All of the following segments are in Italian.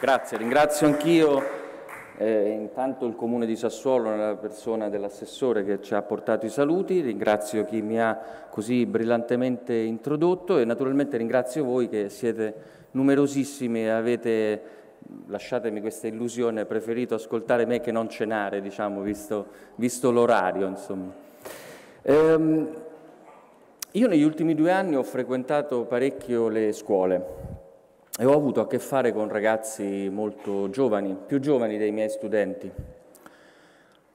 Grazie, ringrazio anch'io eh, intanto il Comune di Sassuolo nella persona dell'assessore che ci ha portato i saluti, ringrazio chi mi ha così brillantemente introdotto e naturalmente ringrazio voi che siete numerosissimi e avete lasciatemi questa illusione, preferito ascoltare me che non cenare, diciamo, visto, visto l'orario. Ehm, io negli ultimi due anni ho frequentato parecchio le scuole, e ho avuto a che fare con ragazzi molto giovani, più giovani dei miei studenti.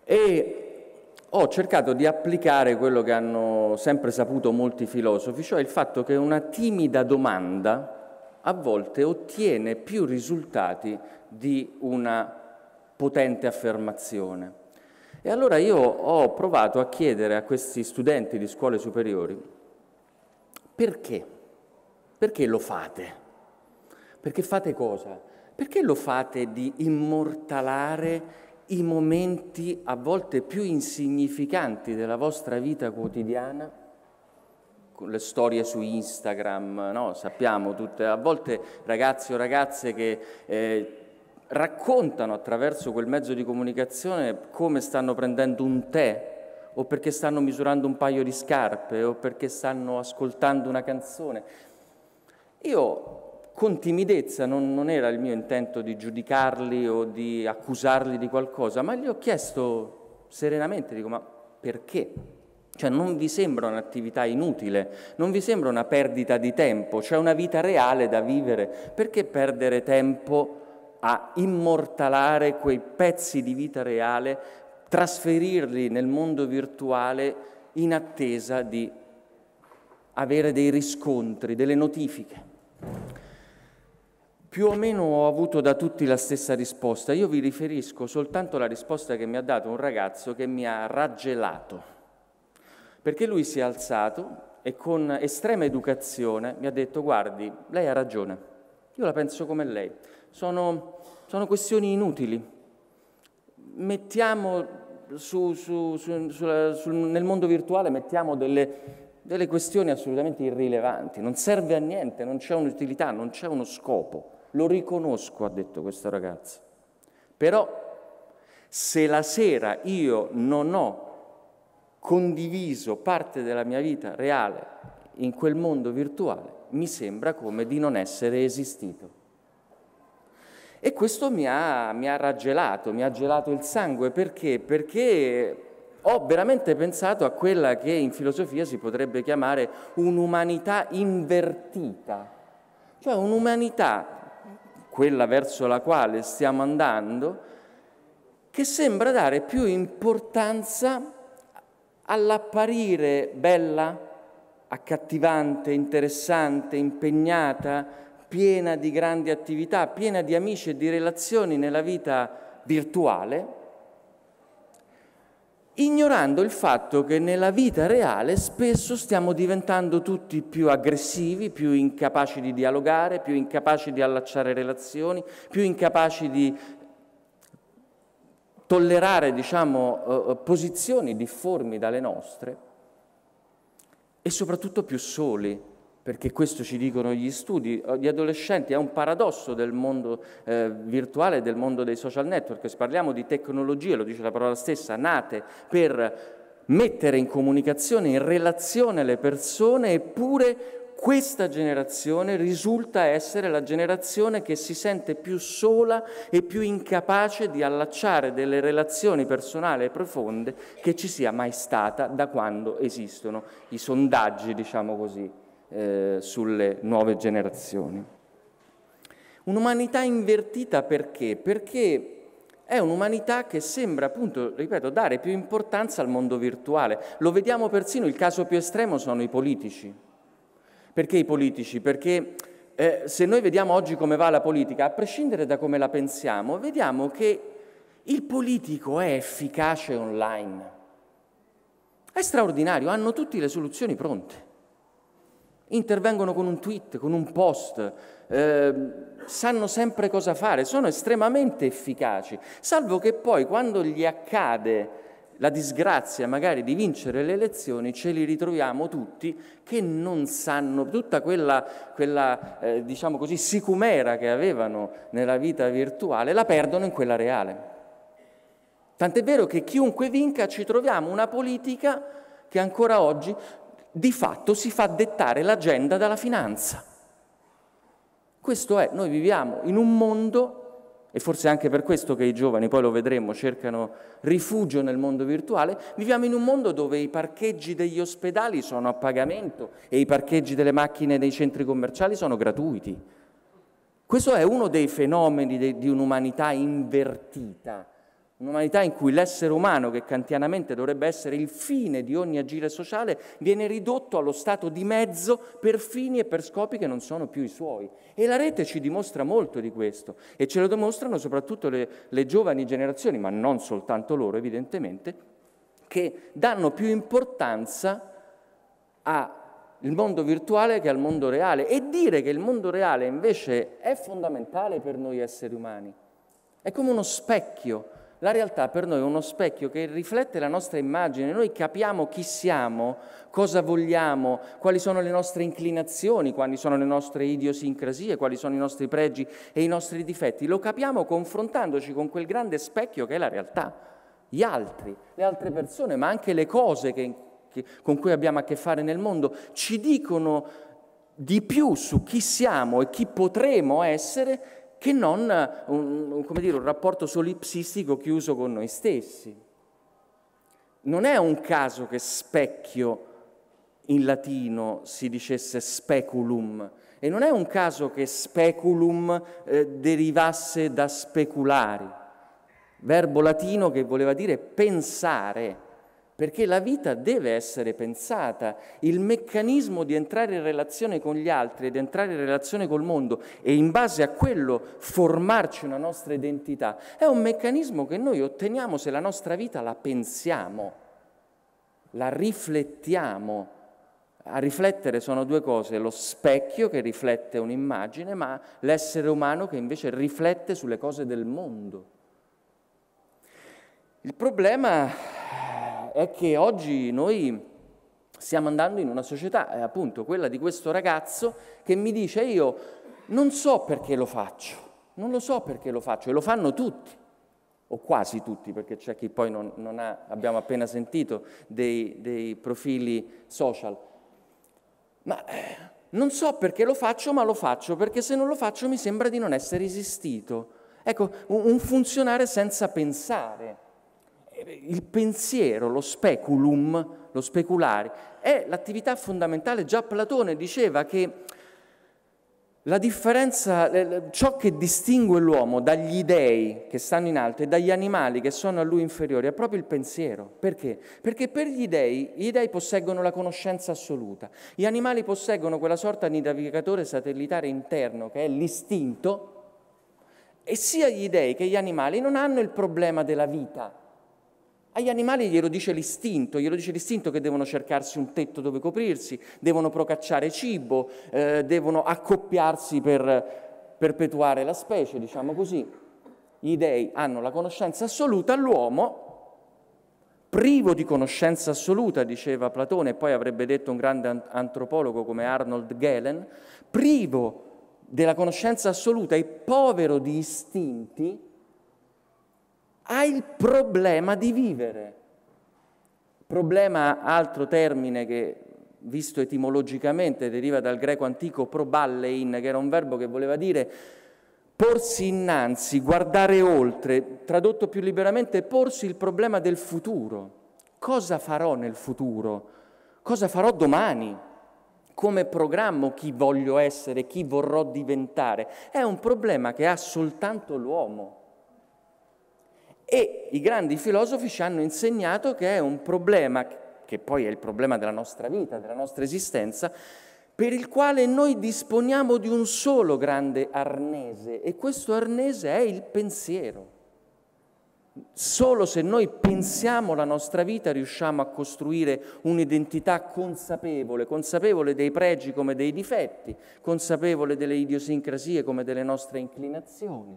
E ho cercato di applicare quello che hanno sempre saputo molti filosofi, cioè il fatto che una timida domanda a volte ottiene più risultati di una potente affermazione. E allora io ho provato a chiedere a questi studenti di scuole superiori perché? Perché lo fate? Perché fate cosa? Perché lo fate di immortalare i momenti a volte più insignificanti della vostra vita quotidiana? Con le storie su Instagram, no? Sappiamo tutte, a volte ragazzi o ragazze che eh, raccontano attraverso quel mezzo di comunicazione come stanno prendendo un tè o perché stanno misurando un paio di scarpe o perché stanno ascoltando una canzone. Io con timidezza, non, non era il mio intento di giudicarli o di accusarli di qualcosa, ma gli ho chiesto serenamente, dico, ma perché? Cioè non vi sembra un'attività inutile, non vi sembra una perdita di tempo, c'è cioè una vita reale da vivere, perché perdere tempo a immortalare quei pezzi di vita reale, trasferirli nel mondo virtuale in attesa di avere dei riscontri, delle notifiche? Più o meno ho avuto da tutti la stessa risposta. Io vi riferisco soltanto alla risposta che mi ha dato un ragazzo che mi ha raggelato. Perché lui si è alzato e con estrema educazione mi ha detto guardi, lei ha ragione, io la penso come lei, sono, sono questioni inutili, mettiamo su, su, su, sulla, nel mondo virtuale mettiamo delle, delle questioni assolutamente irrilevanti, non serve a niente, non c'è un'utilità, non c'è uno scopo. Lo riconosco, ha detto questa ragazza. Però se la sera io non ho condiviso parte della mia vita reale in quel mondo virtuale, mi sembra come di non essere esistito. E questo mi ha, mi ha raggelato, mi ha gelato il sangue, perché? Perché ho veramente pensato a quella che in filosofia si potrebbe chiamare un'umanità invertita, cioè un'umanità quella verso la quale stiamo andando, che sembra dare più importanza all'apparire bella, accattivante, interessante, impegnata, piena di grandi attività, piena di amici e di relazioni nella vita virtuale, ignorando il fatto che nella vita reale spesso stiamo diventando tutti più aggressivi, più incapaci di dialogare, più incapaci di allacciare relazioni, più incapaci di tollerare diciamo, eh, eh, posizioni difformi dalle nostre e soprattutto più soli perché questo ci dicono gli studi, eh, gli adolescenti, è un paradosso del mondo eh, virtuale del mondo dei social network, se parliamo di tecnologie, lo dice la parola stessa, nate per mettere in comunicazione, in relazione le persone, eppure questa generazione risulta essere la generazione che si sente più sola e più incapace di allacciare delle relazioni personali e profonde che ci sia mai stata da quando esistono i sondaggi, diciamo così, eh, sulle nuove generazioni. Un'umanità invertita perché? Perché è un'umanità che sembra, appunto, ripeto, dare più importanza al mondo virtuale. Lo vediamo persino, il caso più estremo sono i politici. Perché i politici? Perché eh, se noi vediamo oggi come va la politica, a prescindere da come la pensiamo, vediamo che il politico è efficace online. È straordinario, hanno tutte le soluzioni pronte intervengono con un tweet, con un post, eh, sanno sempre cosa fare, sono estremamente efficaci, salvo che poi quando gli accade la disgrazia magari di vincere le elezioni, ce li ritroviamo tutti che non sanno tutta quella, quella eh, diciamo così, sicumera che avevano nella vita virtuale, la perdono in quella reale. Tant'è vero che chiunque vinca ci troviamo una politica che ancora oggi di fatto si fa dettare l'agenda dalla finanza. Questo è, noi viviamo in un mondo, e forse anche per questo che i giovani, poi lo vedremo, cercano rifugio nel mondo virtuale, viviamo in un mondo dove i parcheggi degli ospedali sono a pagamento e i parcheggi delle macchine dei centri commerciali sono gratuiti. Questo è uno dei fenomeni de- di un'umanità invertita Un'umanità in cui l'essere umano, che kantianamente dovrebbe essere il fine di ogni agire sociale, viene ridotto allo stato di mezzo per fini e per scopi che non sono più i suoi. E la rete ci dimostra molto di questo e ce lo dimostrano soprattutto le, le giovani generazioni, ma non soltanto loro evidentemente, che danno più importanza al mondo virtuale che al mondo reale e dire che il mondo reale invece è fondamentale per noi esseri umani. È come uno specchio la realtà per noi è uno specchio che riflette la nostra immagine, noi capiamo chi siamo, cosa vogliamo, quali sono le nostre inclinazioni, quali sono le nostre idiosincrasie, quali sono i nostri pregi e i nostri difetti. Lo capiamo confrontandoci con quel grande specchio che è la realtà, gli altri, le altre persone, ma anche le cose che, che, con cui abbiamo a che fare nel mondo, ci dicono di più su chi siamo e chi potremo essere che non eh, un, dire, un rapporto solipsistico chiuso con noi stessi. Non è un caso che specchio in latino si dicesse speculum e non è un caso che speculum eh, derivasse da speculari, verbo latino che voleva dire pensare perché la vita deve essere pensata, il meccanismo di entrare in relazione con gli altri, di entrare in relazione col mondo e in base a quello formarci una nostra identità, è un meccanismo che noi otteniamo se la nostra vita la pensiamo, la riflettiamo. A riflettere sono due cose, lo specchio che riflette un'immagine, ma l'essere umano che invece riflette sulle cose del mondo. Il problema è che oggi noi stiamo andando in una società, è eh, appunto quella di questo ragazzo, che mi dice io non so perché lo faccio, non lo so perché lo faccio, e lo fanno tutti o quasi tutti, perché c'è chi poi non, non ha, abbiamo appena sentito, dei, dei profili social. Ma eh, non so perché lo faccio, ma lo faccio, perché se non lo faccio mi sembra di non essere esistito. Ecco, un funzionare senza pensare, il pensiero, lo speculum, lo speculare, è l'attività fondamentale. Già Platone diceva che la differenza, ciò che distingue l'uomo dagli dei che stanno in alto e dagli animali che sono a lui inferiori è proprio il pensiero. Perché? Perché per gli dei, gli dei posseggono la conoscenza assoluta, gli animali posseggono quella sorta di navigatore satellitare interno che è l'istinto e sia gli dei che gli animali non hanno il problema della vita agli animali glielo dice l'istinto, glielo dice l'istinto che devono cercarsi un tetto dove coprirsi, devono procacciare cibo, eh, devono accoppiarsi per perpetuare la specie, diciamo così. Gli dèi hanno la conoscenza assoluta, l'uomo, privo di conoscenza assoluta, diceva Platone, e poi avrebbe detto un grande antropologo come Arnold Gehlen, privo della conoscenza assoluta e povero di istinti, ha il problema di vivere. Problema, altro termine che visto etimologicamente deriva dal greco antico proballein, che era un verbo che voleva dire porsi innanzi, guardare oltre, tradotto più liberamente, porsi il problema del futuro. Cosa farò nel futuro? Cosa farò domani? Come programmo chi voglio essere, chi vorrò diventare? È un problema che ha soltanto l'uomo. E i grandi filosofi ci hanno insegnato che è un problema, che poi è il problema della nostra vita, della nostra esistenza, per il quale noi disponiamo di un solo grande arnese e questo arnese è il pensiero. Solo se noi pensiamo la nostra vita riusciamo a costruire un'identità consapevole, consapevole dei pregi come dei difetti, consapevole delle idiosincrasie come delle nostre inclinazioni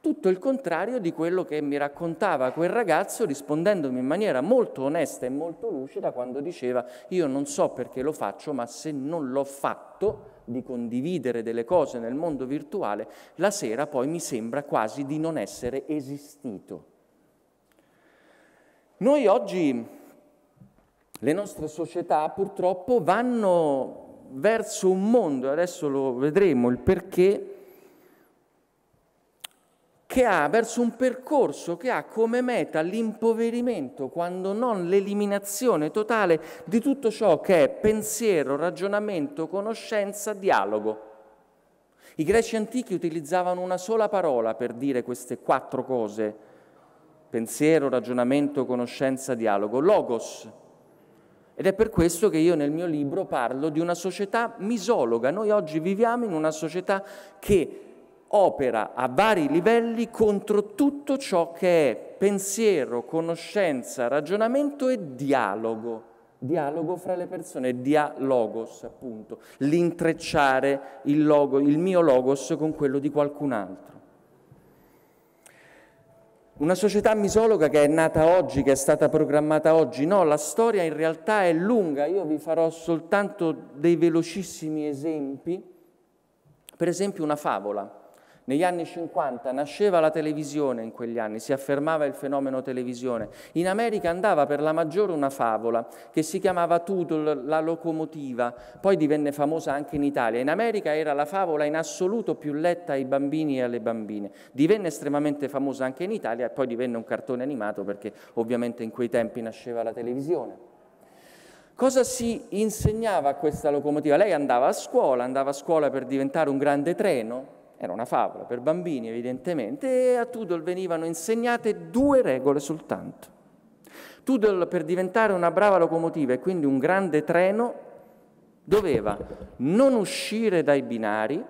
tutto il contrario di quello che mi raccontava quel ragazzo rispondendomi in maniera molto onesta e molto lucida quando diceva io non so perché lo faccio, ma se non l'ho fatto di condividere delle cose nel mondo virtuale, la sera poi mi sembra quasi di non essere esistito. Noi oggi, le nostre società purtroppo vanno verso un mondo, adesso lo vedremo il perché, che ha verso un percorso che ha come meta l'impoverimento, quando non l'eliminazione totale di tutto ciò che è pensiero, ragionamento, conoscenza, dialogo. I greci antichi utilizzavano una sola parola per dire queste quattro cose, pensiero, ragionamento, conoscenza, dialogo, logos. Ed è per questo che io nel mio libro parlo di una società misologa. Noi oggi viviamo in una società che opera a vari livelli contro tutto ciò che è pensiero, conoscenza, ragionamento e dialogo. Dialogo fra le persone, dialogos appunto, l'intrecciare il, logo, il mio logos con quello di qualcun altro. Una società misologa che è nata oggi, che è stata programmata oggi, no, la storia in realtà è lunga, io vi farò soltanto dei velocissimi esempi, per esempio una favola negli anni 50 nasceva la televisione in quegli anni, si affermava il fenomeno televisione. In America andava per la maggiore una favola che si chiamava Tootle, la locomotiva, poi divenne famosa anche in Italia. In America era la favola in assoluto più letta ai bambini e alle bambine. Divenne estremamente famosa anche in Italia e poi divenne un cartone animato perché ovviamente in quei tempi nasceva la televisione. Cosa si insegnava a questa locomotiva? Lei andava a scuola, andava a scuola per diventare un grande treno, era una favola per bambini evidentemente e a Tudor venivano insegnate due regole soltanto. Tudor per diventare una brava locomotiva e quindi un grande treno doveva non uscire dai binari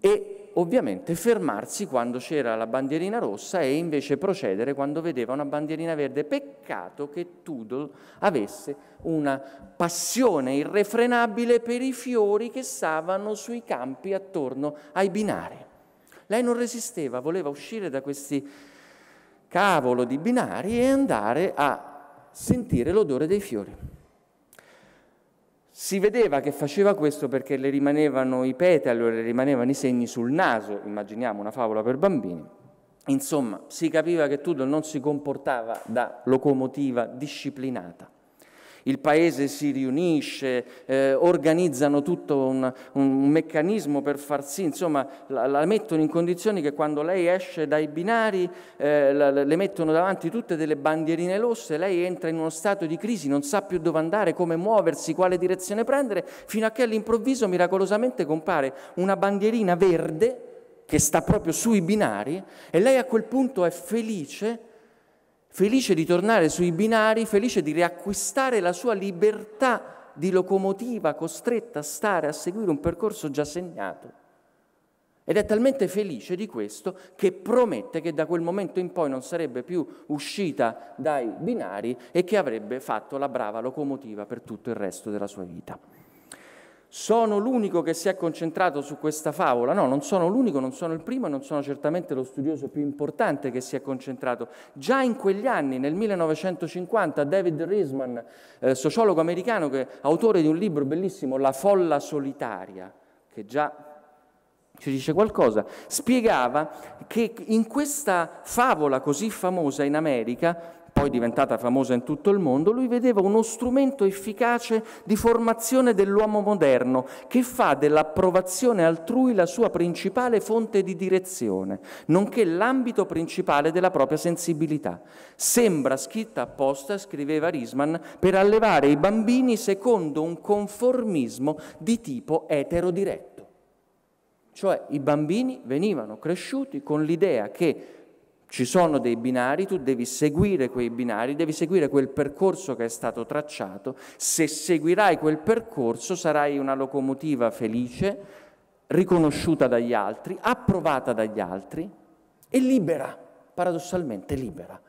e ovviamente fermarsi quando c'era la bandierina rossa e invece procedere quando vedeva una bandierina verde. Peccato che Tudor avesse una passione irrefrenabile per i fiori che stavano sui campi attorno ai binari. Lei non resisteva, voleva uscire da questi cavolo di binari e andare a sentire l'odore dei fiori. Si vedeva che faceva questo perché le rimanevano i petali o le rimanevano i segni sul naso, immaginiamo una favola per bambini. Insomma, si capiva che Tudor non si comportava da locomotiva disciplinata il paese si riunisce, eh, organizzano tutto un, un, meccanismo per far sì, insomma la, la, mettono in condizioni che quando lei esce dai binari eh, la, le mettono davanti tutte delle bandierine rosse, lei entra in uno stato di crisi, non sa più dove andare, come muoversi, quale direzione prendere, fino a che all'improvviso miracolosamente compare una bandierina verde che sta proprio sui binari e lei a quel punto è felice felice di tornare sui binari, felice di riacquistare la sua libertà di locomotiva costretta a stare a seguire un percorso già segnato. Ed è talmente felice di questo che promette che da quel momento in poi non sarebbe più uscita dai binari e che avrebbe fatto la brava locomotiva per tutto il resto della sua vita sono l'unico che si è concentrato su questa favola. No, non sono l'unico, non sono il primo e non sono certamente lo studioso più importante che si è concentrato. Già in quegli anni, nel 1950, David Riesman, eh, sociologo americano, che, autore di un libro bellissimo, La folla solitaria, che già ci dice qualcosa, spiegava che in questa favola così famosa in America poi diventata famosa in tutto il mondo, lui vedeva uno strumento efficace di formazione dell'uomo moderno che fa dell'approvazione altrui la sua principale fonte di direzione, nonché l'ambito principale della propria sensibilità. Sembra scritta apposta, scriveva Risman, per allevare i bambini secondo un conformismo di tipo eterodiretto. Cioè i bambini venivano cresciuti con l'idea che ci sono dei binari, tu devi seguire quei binari, devi seguire quel percorso che è stato tracciato. Se seguirai quel percorso sarai una locomotiva felice, riconosciuta dagli altri, approvata dagli altri e libera, paradossalmente libera.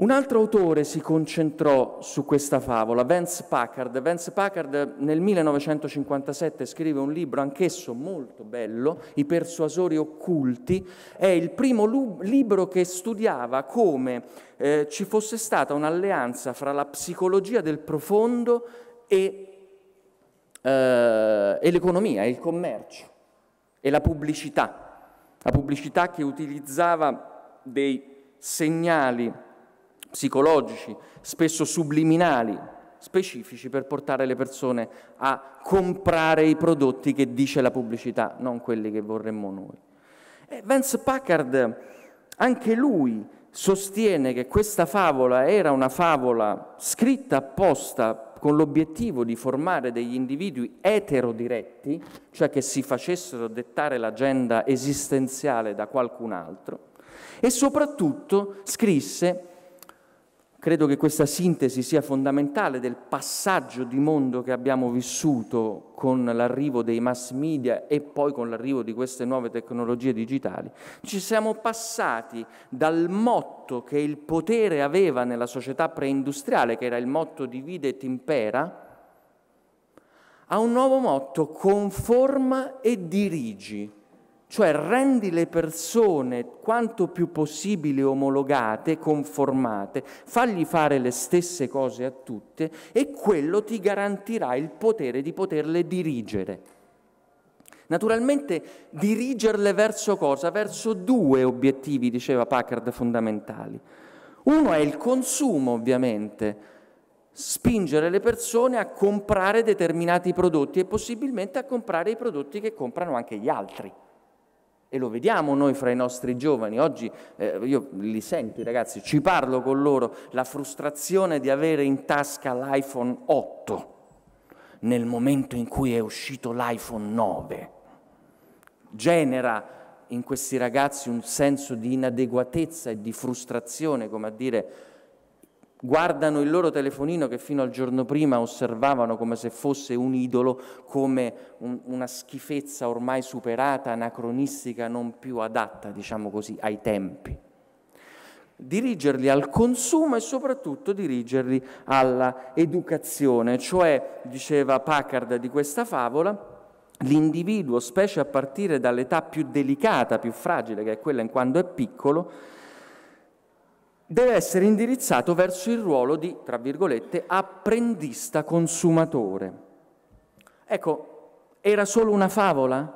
Un altro autore si concentrò su questa favola, Vance Packard. Vance Packard nel 1957 scrive un libro anch'esso molto bello, I persuasori occulti. È il primo libro che studiava come eh, ci fosse stata un'alleanza fra la psicologia del profondo e, eh, e l'economia, il commercio, e la pubblicità. La pubblicità che utilizzava dei segnali psicologici, spesso subliminali, specifici per portare le persone a comprare i prodotti che dice la pubblicità, non quelli che vorremmo noi. E Vance Packard, anche lui, sostiene che questa favola era una favola scritta apposta con l'obiettivo di formare degli individui eterodiretti, cioè che si facessero dettare l'agenda esistenziale da qualcun altro, e soprattutto scrisse Credo che questa sintesi sia fondamentale del passaggio di mondo che abbiamo vissuto con l'arrivo dei mass media e poi con l'arrivo di queste nuove tecnologie digitali. Ci siamo passati dal motto che il potere aveva nella società preindustriale, che era il motto divide et impera, a un nuovo motto conforma e dirigi cioè rendi le persone quanto più possibile omologate, conformate, fagli fare le stesse cose a tutte e quello ti garantirà il potere di poterle dirigere. Naturalmente dirigerle verso cosa? Verso due obiettivi, diceva Packard, fondamentali. Uno è il consumo, ovviamente, spingere le persone a comprare determinati prodotti e possibilmente a comprare i prodotti che comprano anche gli altri. E lo vediamo noi fra i nostri giovani, oggi eh, io li sento i ragazzi, ci parlo con loro, la frustrazione di avere in tasca l'iPhone 8 nel momento in cui è uscito l'iPhone 9 genera in questi ragazzi un senso di inadeguatezza e di frustrazione, come a dire guardano il loro telefonino che fino al giorno prima osservavano come se fosse un idolo, come un, una schifezza ormai superata, anacronistica, non più adatta, diciamo così, ai tempi. Dirigerli al consumo e soprattutto dirigerli all'educazione, cioè, diceva Packard di questa favola, l'individuo, specie a partire dall'età più delicata, più fragile, che è quella in quando è piccolo, deve essere indirizzato verso il ruolo di, tra virgolette, apprendista consumatore. Ecco, era solo una favola?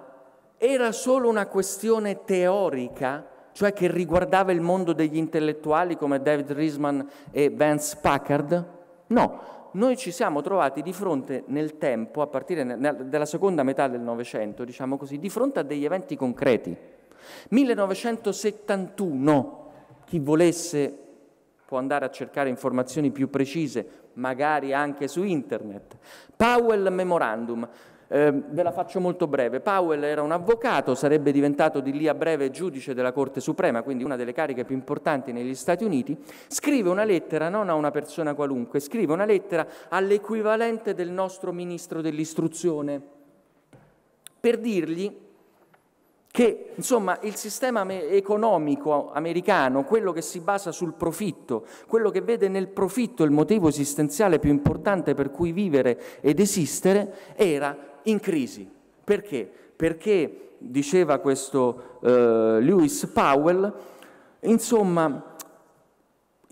Era solo una questione teorica, cioè che riguardava il mondo degli intellettuali come David Riesman e Vance Packard? No, noi ci siamo trovati di fronte nel tempo, a partire dalla seconda metà del Novecento, diciamo così, di fronte a degli eventi concreti. 1971, chi volesse può andare a cercare informazioni più precise, magari anche su internet. Powell Memorandum, eh, ve la faccio molto breve. Powell era un avvocato, sarebbe diventato di lì a breve giudice della Corte Suprema, quindi una delle cariche più importanti negli Stati Uniti, scrive una lettera non a una persona qualunque, scrive una lettera all'equivalente del nostro ministro dell'istruzione per dirgli che insomma il sistema economico americano, quello che si basa sul profitto, quello che vede nel profitto il motivo esistenziale più importante per cui vivere ed esistere, era in crisi. Perché? Perché, diceva questo eh, Lewis Powell, insomma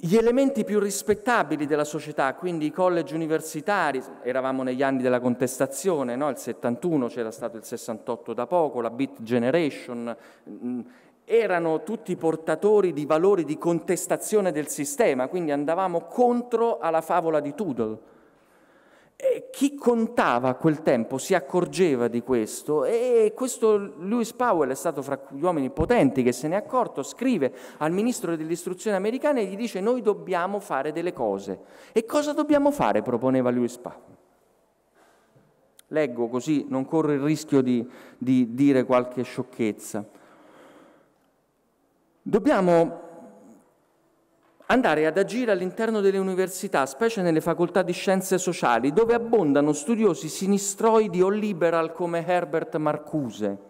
gli elementi più rispettabili della società, quindi i college universitari, eravamo negli anni della contestazione, no? il 71 c'era stato il 68 da poco, la Beat Generation, mm, erano tutti portatori di valori di contestazione del sistema, quindi andavamo contro alla favola di Tudor chi contava a quel tempo si accorgeva di questo e questo Lewis Powell è stato fra gli uomini potenti che se ne è accorto, scrive al ministro dell'istruzione americana e gli dice noi dobbiamo fare delle cose. E cosa dobbiamo fare? proponeva Lewis Powell. Leggo così non corro il rischio di, di dire qualche sciocchezza. Dobbiamo andare ad agire all'interno delle università, specie nelle facoltà di scienze sociali, dove abbondano studiosi sinistroidi o liberal come Herbert Marcuse.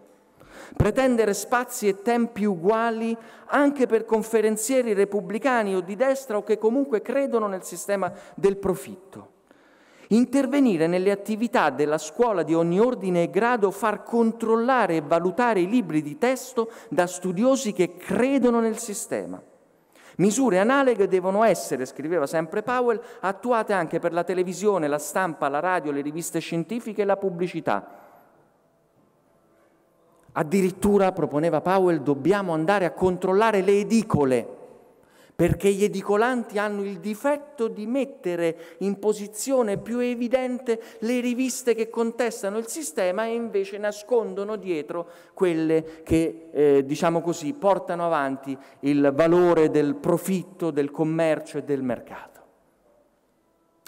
Pretendere spazi e tempi uguali anche per conferenzieri repubblicani o di destra o che comunque credono nel sistema del profitto. Intervenire nelle attività della scuola di ogni ordine e grado, far controllare e valutare i libri di testo da studiosi che credono nel sistema Misure analoghe devono essere, scriveva sempre Powell, attuate anche per la televisione, la stampa, la radio, le riviste scientifiche e la pubblicità. Addirittura, proponeva Powell, dobbiamo andare a controllare le edicole perché gli edicolanti hanno il difetto di mettere in posizione più evidente le riviste che contestano il sistema e invece nascondono dietro quelle che, eh, diciamo così, portano avanti il valore del profitto, del commercio e del mercato.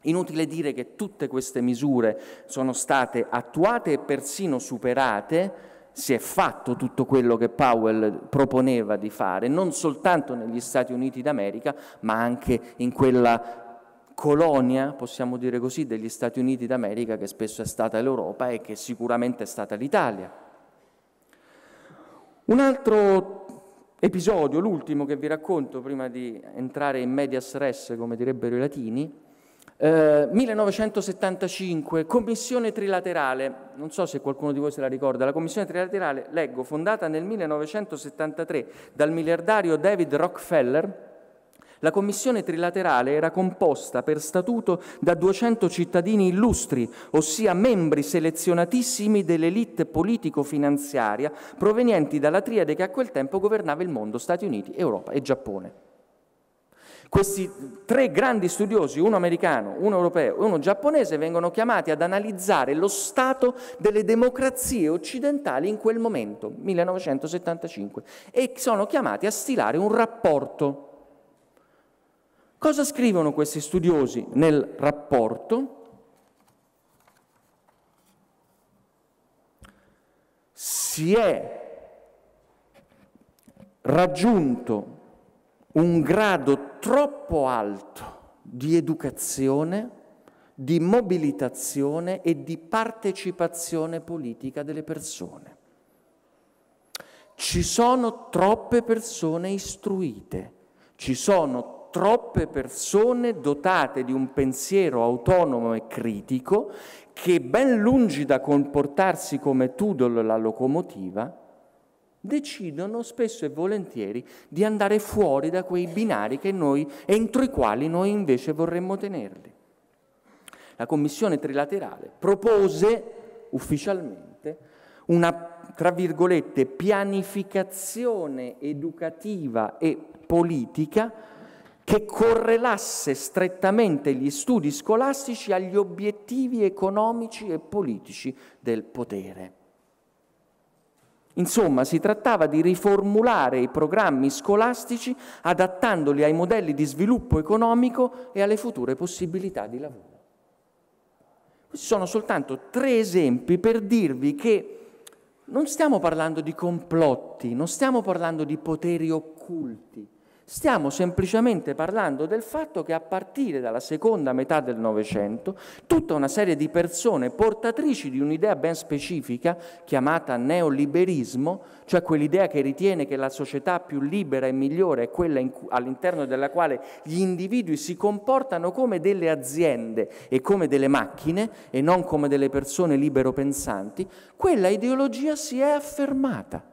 Inutile dire che tutte queste misure sono state attuate e persino superate si è fatto tutto quello che Powell proponeva di fare, non soltanto negli Stati Uniti d'America, ma anche in quella colonia, possiamo dire così, degli Stati Uniti d'America che spesso è stata l'Europa e che sicuramente è stata l'Italia. Un altro episodio, l'ultimo che vi racconto prima di entrare in medias res, come direbbero i latini, 1975, eh, commissione trilaterale, non so se qualcuno di voi se la ricorda, la commissione trilaterale, leggo, fondata nel 1973 dal miliardario David Rockefeller, la commissione trilaterale era composta per statuto da 200 cittadini illustri, ossia membri selezionatissimi dell'elite politico-finanziaria provenienti dalla triade che a quel tempo governava il mondo, Stati Uniti, Europa e Giappone. Questi tre grandi studiosi, uno americano, uno europeo e uno giapponese, vengono chiamati ad analizzare lo stato delle democrazie occidentali in quel momento, 1975, e sono chiamati a stilare un rapporto. Cosa scrivono questi studiosi nel rapporto? Si è raggiunto un grado troppo alto di educazione, di mobilitazione e di partecipazione politica delle persone. Ci sono troppe persone istruite, ci sono troppe persone dotate di un pensiero autonomo e critico che ben lungi da comportarsi come Tudor la locomotiva, decidono spesso e volentieri di andare fuori da quei binari noi, entro i quali noi invece vorremmo tenerli. La commissione trilaterale propose ufficialmente una, tra virgolette, pianificazione educativa e politica che correlasse strettamente gli studi scolastici agli obiettivi economici e politici del potere. Insomma, si trattava di riformulare i programmi scolastici adattandoli ai modelli di sviluppo economico e alle future possibilità di lavoro. Questi sono soltanto tre esempi per dirvi che non stiamo parlando di complotti, non stiamo parlando di poteri occulti, Stiamo semplicemente parlando del fatto che a partire dalla seconda metà del Novecento tutta una serie di persone portatrici di un'idea ben specifica chiamata neoliberismo, cioè quell'idea che ritiene che la società più libera e migliore è quella all'interno della quale gli individui si comportano come delle aziende e come delle macchine e non come delle persone libero pensanti, quella ideologia si è affermata.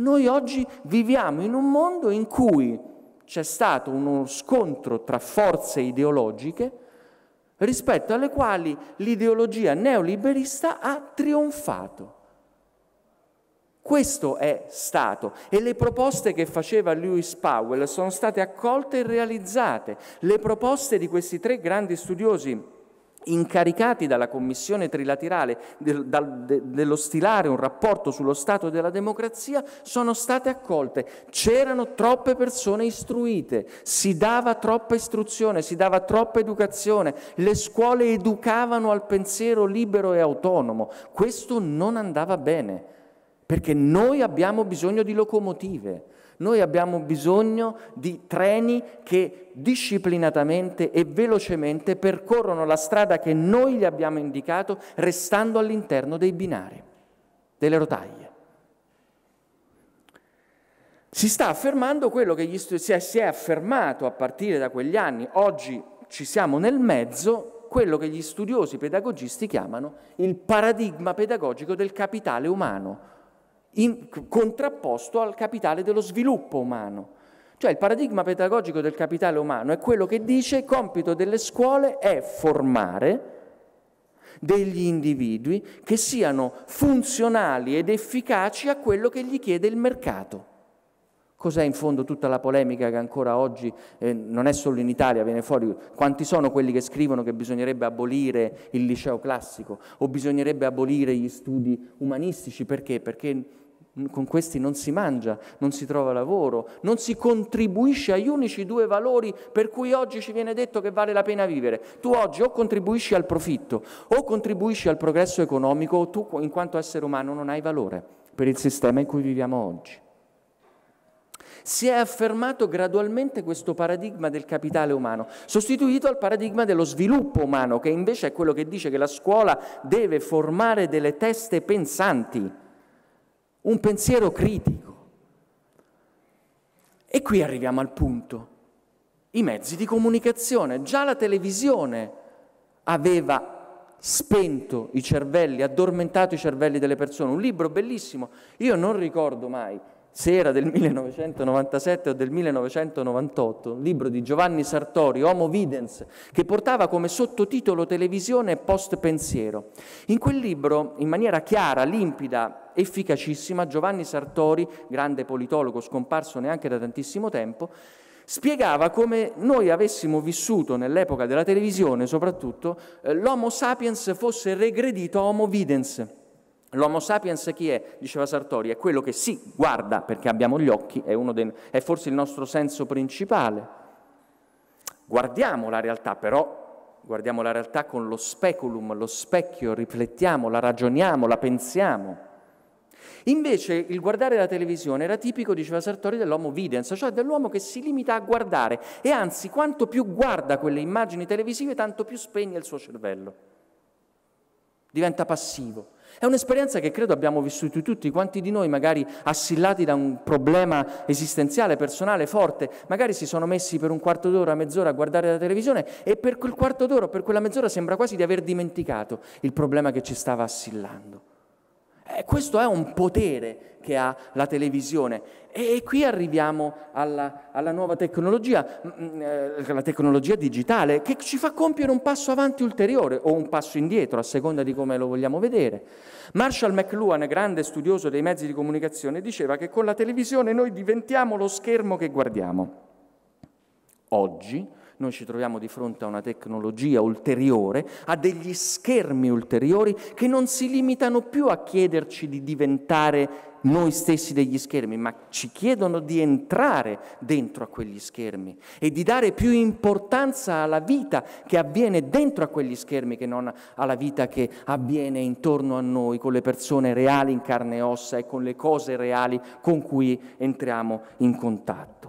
Noi oggi viviamo in un mondo in cui c'è stato uno scontro tra forze ideologiche rispetto alle quali l'ideologia neoliberista ha trionfato. Questo è stato e le proposte che faceva Lewis Powell sono state accolte e realizzate, le proposte di questi tre grandi studiosi incaricati dalla Commissione trilaterale del, dal, de, dello stilare un rapporto sullo stato della democrazia sono state accolte. C'erano troppe persone istruite, si dava troppa istruzione, si dava troppa educazione, le scuole educavano al pensiero libero e autonomo. Questo non andava bene, perché noi abbiamo bisogno di locomotive. Noi abbiamo bisogno di treni che disciplinatamente e velocemente percorrono la strada che noi gli abbiamo indicato restando all'interno dei binari, delle rotaie. Si sta affermando quello che si è, si è affermato a partire da quegli anni, oggi ci siamo nel mezzo, quello che gli studiosi pedagogisti chiamano il paradigma pedagogico del capitale umano, in, contrapposto al capitale dello sviluppo umano. Cioè il paradigma pedagogico del capitale umano è quello che dice che il compito delle scuole è formare degli individui che siano funzionali ed efficaci a quello che gli chiede il mercato. Cos'è in fondo tutta la polemica che ancora oggi, eh, non è solo in Italia, viene fuori? Quanti sono quelli che scrivono che bisognerebbe abolire il liceo classico o bisognerebbe abolire gli studi umanistici? Perché? Perché con questi non si mangia, non si trova lavoro, non si contribuisce agli unici due valori per cui oggi ci viene detto che vale la pena vivere. Tu oggi o contribuisci al profitto o contribuisci al progresso economico o tu in quanto essere umano non hai valore per il sistema in cui viviamo oggi. Si è affermato gradualmente questo paradigma del capitale umano, sostituito al paradigma dello sviluppo umano, che invece è quello che dice che la scuola deve formare delle teste pensanti un pensiero critico. E qui arriviamo al punto. I mezzi di comunicazione, già la televisione aveva spento i cervelli, addormentato i cervelli delle persone. Un libro bellissimo, io non ricordo mai se era del 1997 o del 1998, un libro di Giovanni Sartori, Homo Videns, che portava come sottotitolo Televisione post pensiero. In quel libro, in maniera chiara, limpida, efficacissima, Giovanni Sartori, grande politologo scomparso neanche da tantissimo tempo, spiegava come noi avessimo vissuto nell'epoca della televisione, soprattutto, eh, l'Homo sapiens fosse regredito a Homo videns L'Homo sapiens chi è? Diceva Sartori, è quello che si guarda perché abbiamo gli occhi, è, dei, è forse il nostro senso principale. Guardiamo la realtà però, guardiamo la realtà con lo speculum, lo specchio, riflettiamo, la ragioniamo, la pensiamo. Invece il guardare la televisione era tipico, diceva Sartori, dell'uomo videns, cioè dell'uomo che si limita a guardare e anzi quanto più guarda quelle immagini televisive tanto più spegne il suo cervello, diventa passivo è un'esperienza che credo abbiamo vissuto tutti, quanti di noi magari assillati da un problema esistenziale, personale forte, magari si sono messi per un quarto d'ora, mezz'ora a guardare la televisione e per quel quarto d'ora, per quella mezz'ora sembra quasi di aver dimenticato il problema che ci stava assillando. Eh, questo è un potere che ha la televisione. E, e qui arriviamo alla, alla nuova tecnologia, mh, mm, mm, eh, la tecnologia digitale, che ci fa compiere un passo avanti ulteriore o un passo indietro, a seconda di come lo vogliamo vedere. Marshall McLuhan, grande studioso dei mezzi di comunicazione, diceva che con la televisione noi diventiamo lo schermo che guardiamo. Oggi noi ci troviamo di fronte a una tecnologia ulteriore, a degli schermi ulteriori che non si limitano più a chiederci di diventare noi stessi degli schermi, ma ci chiedono di entrare dentro a quegli schermi e di dare più importanza alla vita che avviene dentro a quegli schermi che non alla vita che avviene intorno a noi, con le persone reali in carne e ossa e con le cose reali con cui entriamo in contatto.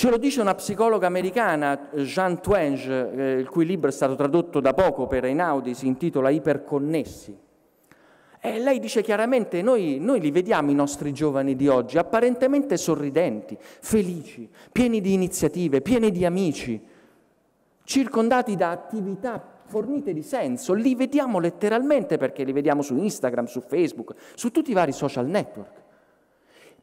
Ce lo dice una psicologa americana, eh, Jean Twenge, eh, il cui libro è stato tradotto da poco per Einaudi, si intitola Iperconnessi. E lei dice chiaramente, noi, noi li vediamo i nostri giovani di oggi, apparentemente sorridenti, felici, pieni di iniziative, pieni di amici, circondati da attività fornite di senso, li vediamo letteralmente perché li vediamo su Instagram, su Facebook, su tutti i vari social network.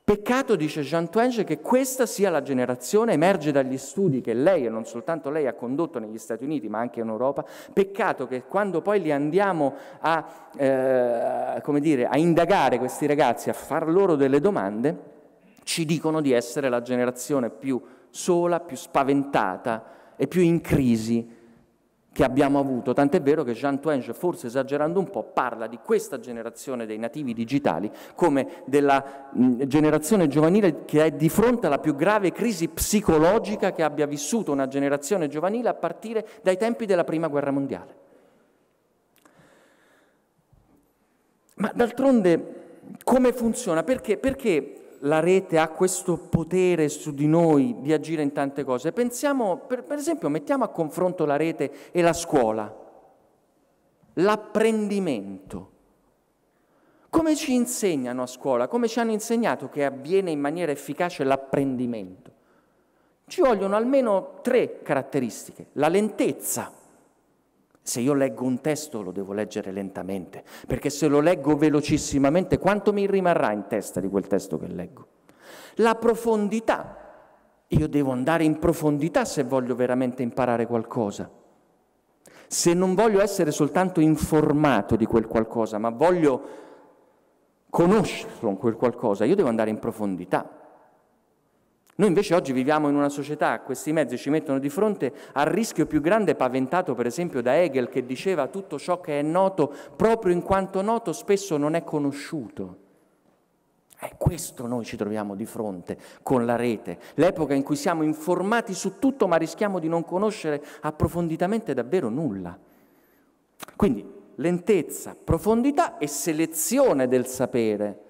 Peccato, dice Jean Twenge, che questa sia la generazione, emerge dagli studi che lei e non soltanto lei ha condotto negli Stati Uniti, ma anche in Europa, peccato che quando poi li andiamo a, eh, come dire, a indagare questi ragazzi, a far loro delle domande, ci dicono di essere la generazione più sola, più spaventata e più in crisi che abbiamo avuto, tant'è vero che Jean Twenge, forse esagerando un po', parla di questa generazione dei nativi digitali come della mh, generazione giovanile che è di fronte alla più grave crisi psicologica che abbia vissuto una generazione giovanile a partire dai tempi della Prima Guerra Mondiale. Ma d'altronde come funziona? Perché, perché la rete ha questo potere su di noi di agire in tante cose. Pensiamo, per, esempio, mettiamo a confronto la rete e la scuola, l'apprendimento. Come ci insegnano a scuola? Come ci hanno insegnato che avviene in maniera efficace l'apprendimento? Ci vogliono almeno tre caratteristiche. La lentezza, se io leggo un testo lo devo leggere lentamente, perché se lo leggo velocissimamente quanto mi rimarrà in testa di quel testo che leggo? La profondità. Io devo andare in profondità se voglio veramente imparare qualcosa. Se non voglio essere soltanto informato di quel qualcosa, ma voglio conoscerlo, quel qualcosa, io devo andare in profondità. Noi invece oggi viviamo in una società, questi mezzi ci mettono di fronte al rischio più grande paventato per esempio da Hegel che diceva tutto ciò che è noto, proprio in quanto noto spesso non è conosciuto. E questo noi ci troviamo di fronte con la rete, l'epoca in cui siamo informati su tutto ma rischiamo di non conoscere approfonditamente davvero nulla. Quindi lentezza, profondità e selezione del sapere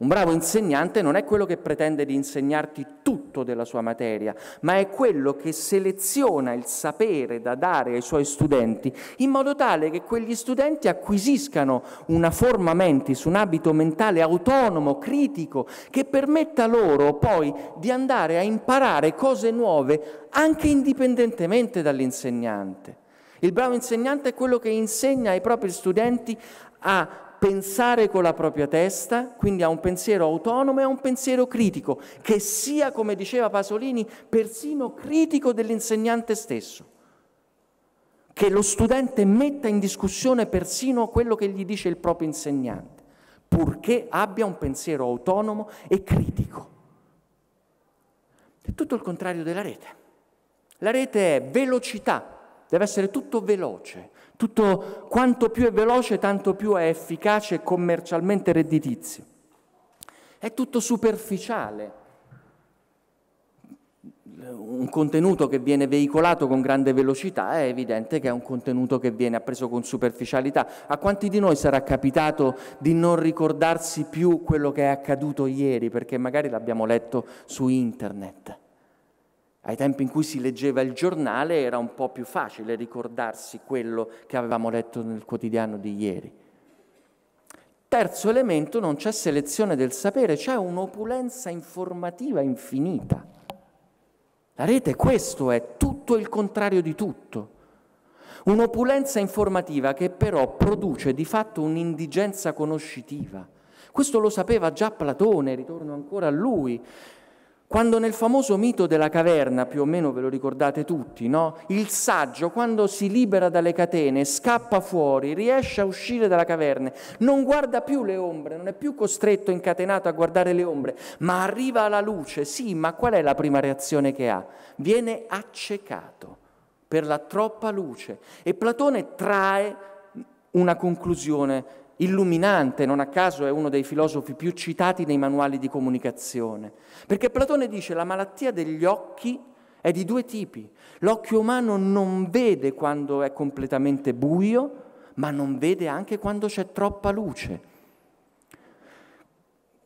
un bravo insegnante non è quello che pretende di insegnarti tutto della sua materia, ma è quello che seleziona il sapere da dare ai suoi studenti in modo tale che quegli studenti acquisiscano una forma mentis, un abito mentale autonomo, critico, che permetta loro poi di andare a imparare cose nuove anche indipendentemente dall'insegnante. Il bravo insegnante è quello che insegna ai propri studenti a pensare con la propria testa, quindi a un pensiero autonomo e a un pensiero critico, che sia, come diceva Pasolini, persino critico dell'insegnante stesso che lo studente metta in discussione persino quello che gli dice il proprio insegnante, purché abbia un pensiero autonomo e critico. È tutto il contrario della rete. La rete è velocità, deve essere tutto veloce, tutto quanto più è veloce, tanto più è efficace e commercialmente redditizio. È tutto superficiale. Un contenuto che viene veicolato con grande velocità è evidente che è un contenuto che viene appreso con superficialità. A quanti di noi sarà capitato di non ricordarsi più quello che è accaduto ieri perché magari l'abbiamo letto su internet? Ai tempi in cui si leggeva il giornale era un po' più facile ricordarsi quello che avevamo letto nel quotidiano di ieri. Terzo elemento, non c'è selezione del sapere, c'è un'opulenza informativa infinita. La rete è questo è tutto il contrario di tutto. Un'opulenza informativa che però produce di fatto un'indigenza conoscitiva. Questo lo sapeva già Platone, ritorno ancora a lui. Quando nel famoso mito della caverna, più o meno ve lo ricordate tutti, no? il saggio quando si libera dalle catene, scappa fuori, riesce a uscire dalla caverna, non guarda più le ombre, non è più costretto, incatenato a guardare le ombre, ma arriva alla luce, sì, ma qual è la prima reazione che ha? Viene accecato per la troppa luce e Platone trae una conclusione illuminante, non a caso è uno dei filosofi più citati nei manuali di comunicazione, perché Platone dice la malattia degli occhi è di due tipi. L'occhio umano non vede quando è completamente buio, ma non vede anche quando c'è troppa luce.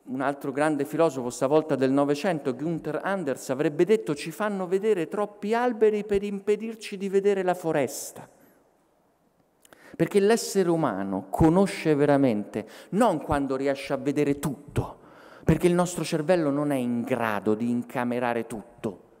Un altro grande filosofo, stavolta del Novecento, Günther Anders, avrebbe detto ci fanno vedere troppi alberi per impedirci di vedere la foresta. Perché l'essere umano conosce veramente non quando riesce a vedere tutto, perché il nostro cervello non è in grado di incamerare tutto.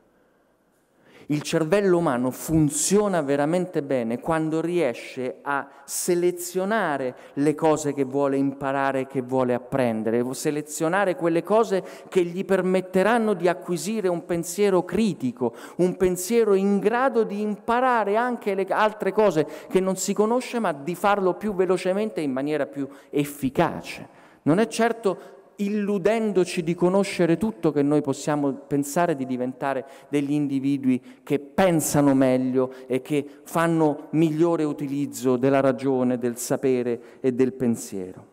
Il cervello umano funziona veramente bene quando riesce a selezionare le cose che vuole imparare, che vuole apprendere, selezionare quelle cose che gli permetteranno di acquisire un pensiero critico, un pensiero in grado di imparare anche le altre cose che non si conosce, ma di farlo più velocemente e in maniera più efficace. Non è certo illudendoci di conoscere tutto, che noi possiamo pensare di diventare degli individui che pensano meglio e che fanno migliore utilizzo della ragione, del sapere e del pensiero.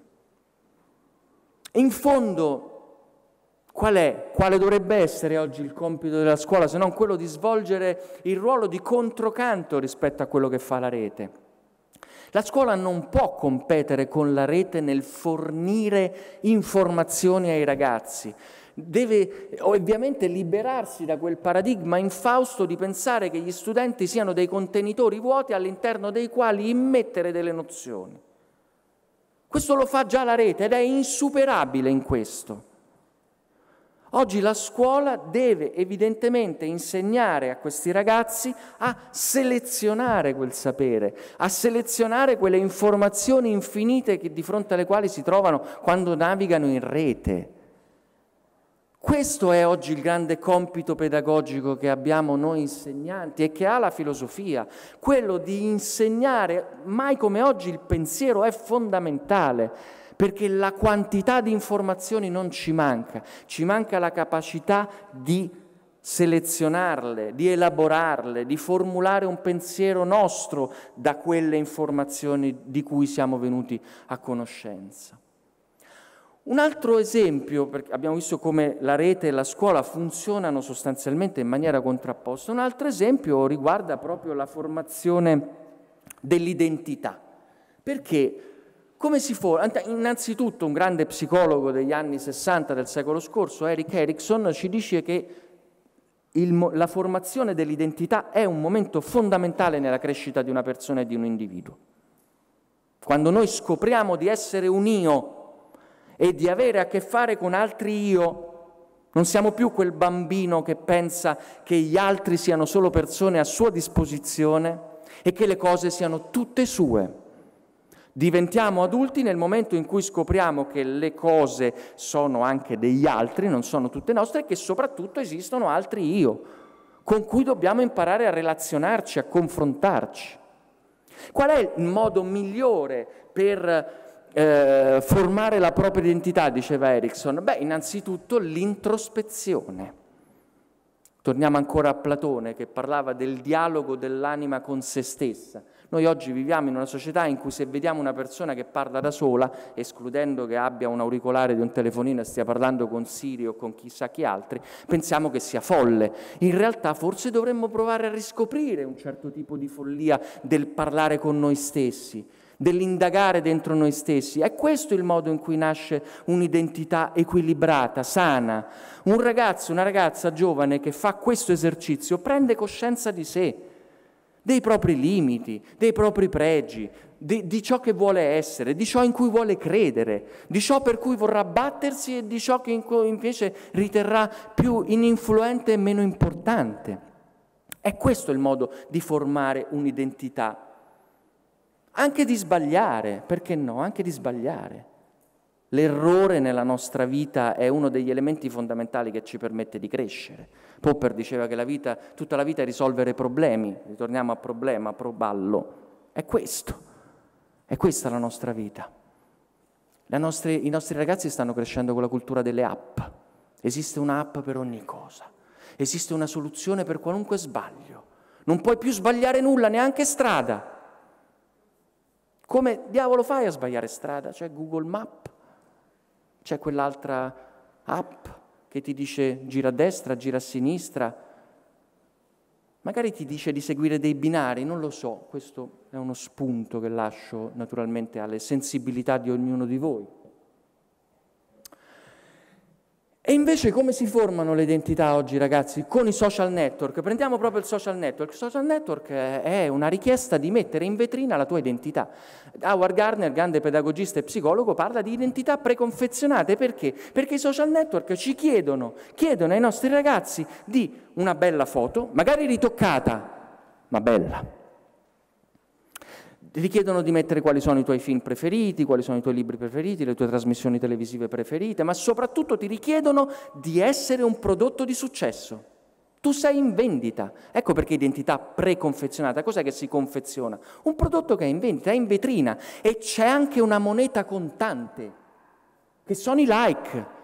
In fondo, qual è, quale dovrebbe essere oggi il compito della scuola, se non quello di svolgere il ruolo di controcanto rispetto a quello che fa la rete? La scuola non può competere con la rete nel fornire informazioni ai ragazzi. Deve ovviamente liberarsi da quel paradigma infausto di pensare che gli studenti siano dei contenitori vuoti all'interno dei quali immettere delle nozioni. Questo lo fa già la rete ed è insuperabile in questo. Oggi la scuola deve evidentemente insegnare a questi ragazzi a selezionare quel sapere, a selezionare quelle informazioni infinite che, di fronte alle quali si trovano quando navigano in rete. Questo è oggi il grande compito pedagogico che abbiamo noi insegnanti e che ha la filosofia, quello di insegnare, mai come oggi il pensiero è fondamentale perché la quantità di informazioni non ci manca, ci manca la capacità di selezionarle, di elaborarle, di formulare un pensiero nostro da quelle informazioni di cui siamo venuti a conoscenza. Un altro esempio, perché abbiamo visto come la rete e la scuola funzionano sostanzialmente in maniera contrapposta, un altro esempio riguarda proprio la formazione dell'identità. Perché come si forma? Innanzitutto un grande psicologo degli anni 60 del secolo scorso, Eric Erickson, ci dice che il, la formazione dell'identità è un momento fondamentale nella crescita di una persona e di un individuo. Quando noi scopriamo di essere un io e di avere a che fare con altri io, non siamo più quel bambino che pensa che gli altri siano solo persone a sua disposizione e che le cose siano tutte sue. Diventiamo adulti nel momento in cui scopriamo che le cose sono anche degli altri, non sono tutte nostre, e che soprattutto esistono altri io, con cui dobbiamo imparare a relazionarci, a confrontarci. Qual è il modo migliore per eh, formare la propria identità, diceva Erickson? Beh, innanzitutto l'introspezione. Torniamo ancora a Platone che parlava del dialogo dell'anima con se stessa noi oggi viviamo in una società in cui se vediamo una persona che parla da sola, escludendo che abbia un auricolare di un telefonino e stia parlando con Siri o con chissà chi altri, pensiamo che sia folle. In realtà forse dovremmo provare a riscoprire un certo tipo di follia del parlare con noi stessi dell'indagare dentro noi stessi. È questo il modo in cui nasce un'identità equilibrata, sana. Un ragazzo, una ragazza giovane che fa questo esercizio prende coscienza di sé dei propri limiti, dei propri pregi, di, di, ciò che vuole essere, di ciò in cui vuole credere, di ciò per cui vorrà battersi e di ciò che in invece riterrà più ininfluente e meno importante. È questo il modo di formare un'identità, anche di sbagliare, perché no, anche di sbagliare. L'errore nella nostra vita è uno degli elementi fondamentali che ci permette di crescere. Popper diceva che la vita, tutta la vita è risolvere problemi, ritorniamo a problema, proballo. È questo, è questa la nostra vita. La nostre, I nostri ragazzi stanno crescendo con la cultura delle app. Esiste un'app per ogni cosa, esiste una soluzione per qualunque sbaglio. Non puoi più sbagliare nulla, neanche strada. Come diavolo fai a sbagliare strada? C'è Google Map, c'è quell'altra app che ti dice gira a destra, gira a sinistra, magari ti dice di seguire dei binari, non lo so, questo è uno spunto che lascio naturalmente alle sensibilità di ognuno di voi. E invece come si formano le identità oggi ragazzi? Con i social network. Prendiamo proprio il social network. Il social network eh, è una richiesta di mettere in vetrina la tua identità. Howard Gardner, grande pedagogista e psicologo, parla di identità preconfezionate. Perché? Perché i social network ci chiedono, chiedono ai nostri ragazzi di una bella foto, magari ritoccata, ma bella ti chiedono di mettere quali sono i tuoi film preferiti, quali sono i tuoi libri preferiti, le tue trasmissioni televisive preferite, ma soprattutto ti richiedono di essere un prodotto di successo. Tu sei in vendita, ecco perché identità preconfezionata, cos'è che si confeziona? Un prodotto che è in vendita, è in vetrina e c'è anche una moneta contante, che sono i like.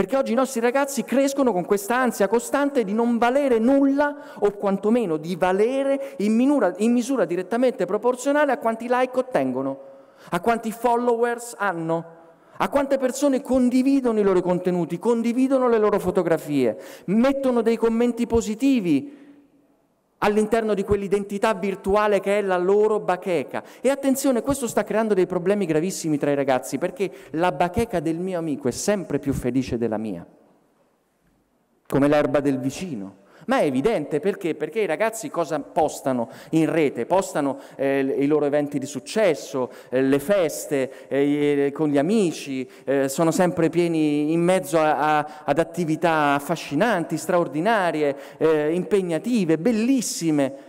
Perché oggi i nostri ragazzi crescono con questa ansia costante di non valere nulla o quantomeno di valere in, minura, in misura direttamente proporzionale a quanti like ottengono, a quanti followers hanno, a quante persone condividono i loro contenuti, condividono le loro fotografie, mettono dei commenti positivi all'interno di quell'identità virtuale che è la loro bacheca. E attenzione, questo sta creando dei problemi gravissimi tra i ragazzi, perché la bacheca del mio amico è sempre più felice della mia, come l'erba del vicino. Ma è evidente perché? Perché i ragazzi cosa postano in rete? Postano eh, i loro eventi di successo, eh, le feste eh, eh con gli amici, eh, sono sempre pieni in mezzo a, a, ad attività affascinanti, straordinarie, eh, impegnative, bellissime.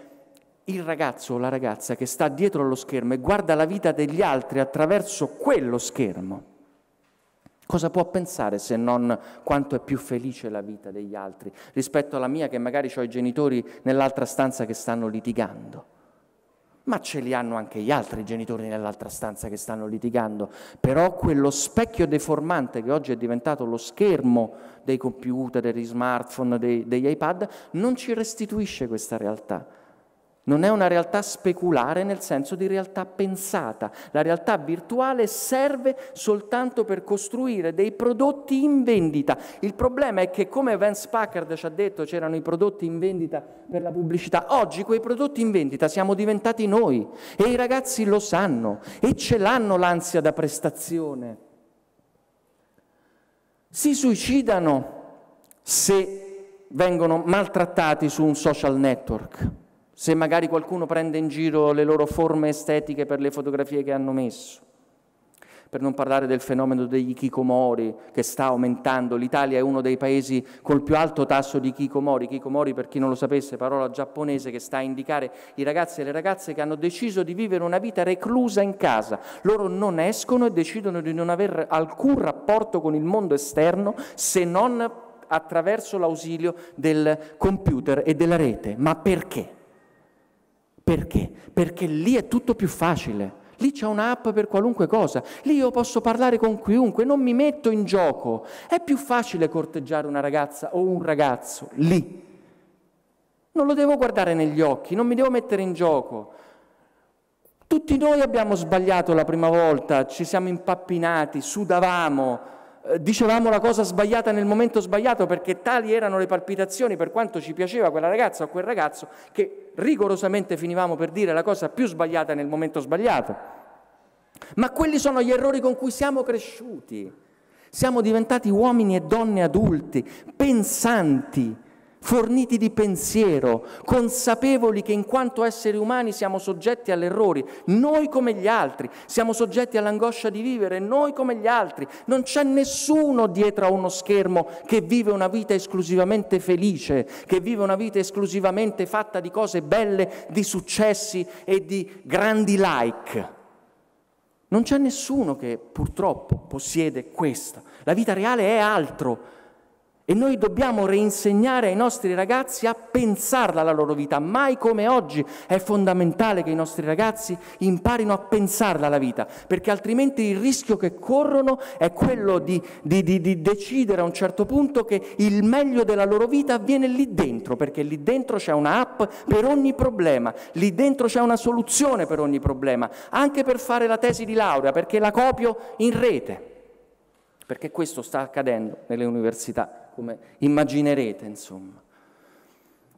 Il ragazzo o la ragazza che sta dietro allo schermo e guarda la vita degli altri attraverso quello schermo Cosa può pensare se non quanto è più felice la vita degli altri rispetto alla mia che magari ho i genitori nell'altra stanza che stanno litigando? Ma ce li hanno anche gli altri genitori nell'altra stanza che stanno litigando. Però quello specchio deformante che oggi è diventato lo schermo dei computer, degli smartphone, dei, degli iPad, non ci restituisce questa realtà. Non è una realtà speculare nel senso di realtà pensata. La realtà virtuale serve soltanto per costruire dei prodotti in vendita. Il problema è che, come Vance Packard ci ha detto, c'erano i prodotti in vendita per la pubblicità. Oggi quei prodotti in vendita siamo diventati noi e i ragazzi lo sanno e ce l'hanno l'ansia da prestazione. Si suicidano se vengono maltrattati su un social network se magari qualcuno prende in giro le loro forme estetiche per le fotografie che hanno messo. Per non parlare del fenomeno degli chicomori che sta aumentando, l'Italia è uno dei paesi col più alto tasso di chicomori. Chicomori, per chi non lo sapesse, parola giapponese che sta a indicare i ragazzi e le ragazze che hanno deciso di vivere una vita reclusa in casa. Loro non escono e decidono di non avere alcun rapporto con il mondo esterno se non attraverso l'ausilio del computer e della rete. Ma perché? Perché? Perché lì è tutto più facile. Lì c'è un'app per qualunque cosa, lì io posso parlare con chiunque, non mi metto in gioco. È più facile corteggiare una ragazza o un ragazzo lì. Non lo devo guardare negli occhi, non mi devo mettere in gioco. Tutti noi abbiamo sbagliato la prima volta, ci siamo impappinati, sudavamo, eh, dicevamo la cosa sbagliata nel momento sbagliato perché tali erano le palpitazioni per quanto ci piaceva quella ragazza o quel ragazzo che rigorosamente finivamo per dire la cosa più sbagliata nel momento sbagliato. Ma quelli sono gli errori con cui siamo cresciuti. Siamo diventati uomini e donne adulti, pensanti, forniti di pensiero, consapevoli che in quanto esseri umani siamo soggetti agli errori, noi come gli altri, siamo soggetti all'angoscia di vivere, noi come gli altri, non c'è nessuno dietro a uno schermo che vive una vita esclusivamente felice, che vive una vita esclusivamente fatta di cose belle, di successi e di grandi like. Non c'è nessuno che purtroppo possiede questo. La vita reale è altro. E noi dobbiamo reinsegnare ai nostri ragazzi a pensarla la loro vita. Mai come oggi è fondamentale che i nostri ragazzi imparino a pensarla la vita, perché altrimenti il rischio che corrono è quello di, di, di, di decidere a un certo punto che il meglio della loro vita avviene lì dentro, perché lì dentro c'è un'app per ogni problema, lì dentro c'è una soluzione per ogni problema, anche per fare la tesi di laurea, perché la copio in rete. Perché questo sta accadendo nelle università come immaginerete, insomma.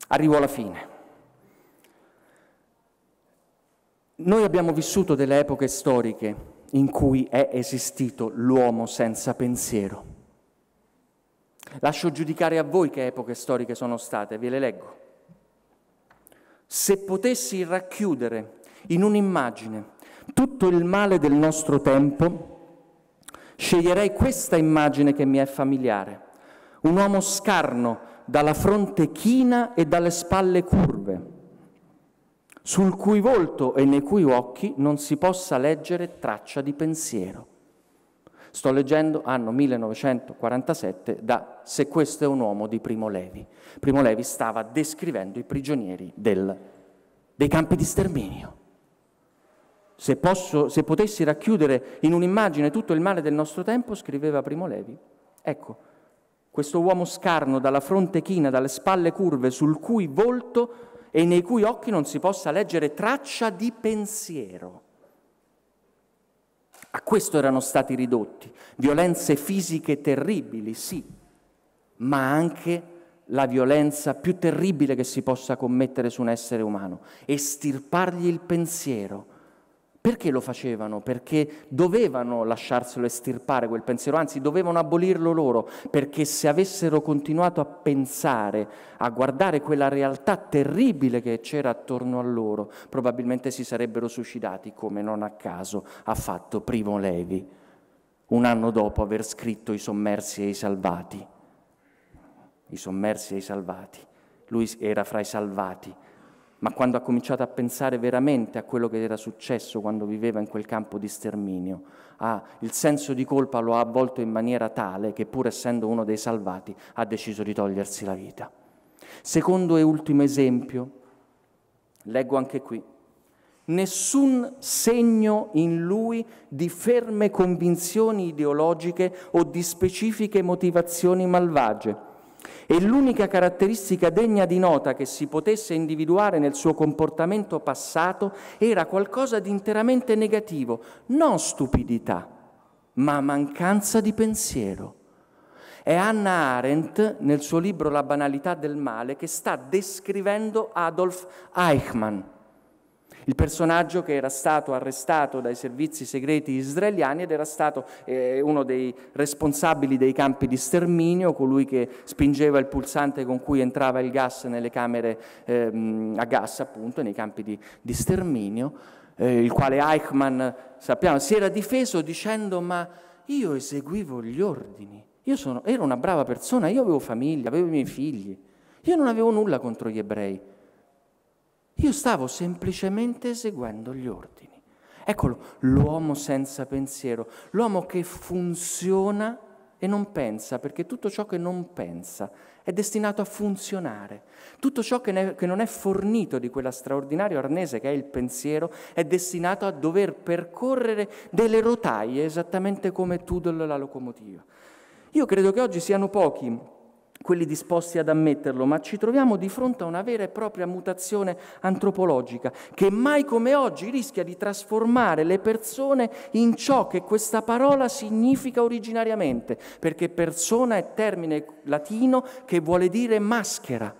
Arrivo alla fine. Noi abbiamo vissuto delle epoche storiche in cui è esistito l'uomo senza pensiero. Lascio giudicare a voi che epoche storiche sono state, ve le leggo. Se potessi racchiudere in un'immagine tutto il male del nostro tempo, sceglierei questa immagine che mi è familiare un uomo scarno, dalla fronte china e dalle spalle curve, sul cui volto e nei cui occhi non si possa leggere traccia di pensiero. Sto leggendo anno 1947 da Se questo è un uomo di Primo Levi. Primo Levi stava descrivendo i prigionieri del, dei campi di sterminio. Se, posso, se potessi racchiudere in un'immagine tutto il male del nostro tempo, scriveva Primo Levi, ecco, questo uomo scarno, dalla fronte china, dalle spalle curve, sul cui volto e nei cui occhi non si possa leggere traccia di pensiero. A questo erano stati ridotti, violenze fisiche terribili, sì, ma anche la violenza più terribile che si possa commettere su un essere umano, estirpargli il pensiero, perché lo facevano? Perché dovevano lasciarselo estirpare quel pensiero, anzi dovevano abolirlo loro, perché se avessero continuato a pensare, a guardare quella realtà terribile che c'era attorno a loro, probabilmente si sarebbero suicidati, come non a caso ha fatto Primo Levi, un anno dopo aver scritto I sommersi e i salvati. I sommersi e i salvati. Lui era fra i salvati ma quando ha cominciato a pensare veramente a quello che era successo quando viveva in quel campo di sterminio. Ah, il senso di colpa lo ha avvolto in maniera tale che pur essendo uno dei salvati ha deciso di togliersi la vita. Secondo e ultimo esempio, leggo anche qui, nessun segno in lui di ferme convinzioni ideologiche o di specifiche motivazioni malvagie e l'unica caratteristica degna di nota che si potesse individuare nel suo comportamento passato era qualcosa di interamente negativo, non stupidità, ma mancanza di pensiero. È Anna Arendt, nel suo libro La banalità del male, che sta descrivendo Adolf Eichmann il personaggio che era stato arrestato dai servizi segreti israeliani ed era stato eh, uno dei responsabili dei campi di sterminio, colui che spingeva il pulsante con cui entrava il gas nelle camere eh, a gas, appunto, nei campi di, di sterminio, eh, il quale Eichmann, sappiamo, si era difeso dicendo ma io eseguivo gli ordini, io sono, ero una brava persona, io avevo famiglia, avevo i miei figli, io non avevo nulla contro gli ebrei. Io stavo semplicemente eseguendo gli ordini. Eccolo, l'uomo senza pensiero, l'uomo che funziona e non pensa, perché tutto ciò che non pensa è destinato a funzionare. Tutto ciò che, ne, che non è fornito di quella straordinaria arnese che è il pensiero è destinato a dover percorrere delle rotaie esattamente come Tudor la locomotiva. Io credo che oggi siano pochi quelli disposti ad ammetterlo, ma ci troviamo di fronte a una vera e propria mutazione antropologica che mai come oggi rischia di trasformare le persone in ciò che questa parola significa originariamente, perché persona è termine latino che vuole dire maschera.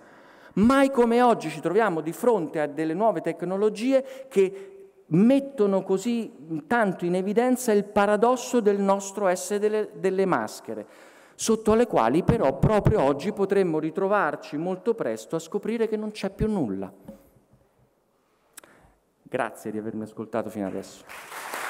Mai come oggi ci troviamo di fronte a delle nuove tecnologie che mettono così tanto in evidenza il paradosso del nostro essere delle, delle maschere sotto alle quali però proprio oggi potremmo ritrovarci molto presto a scoprire che non c'è più nulla. Grazie di avermi ascoltato fino adesso.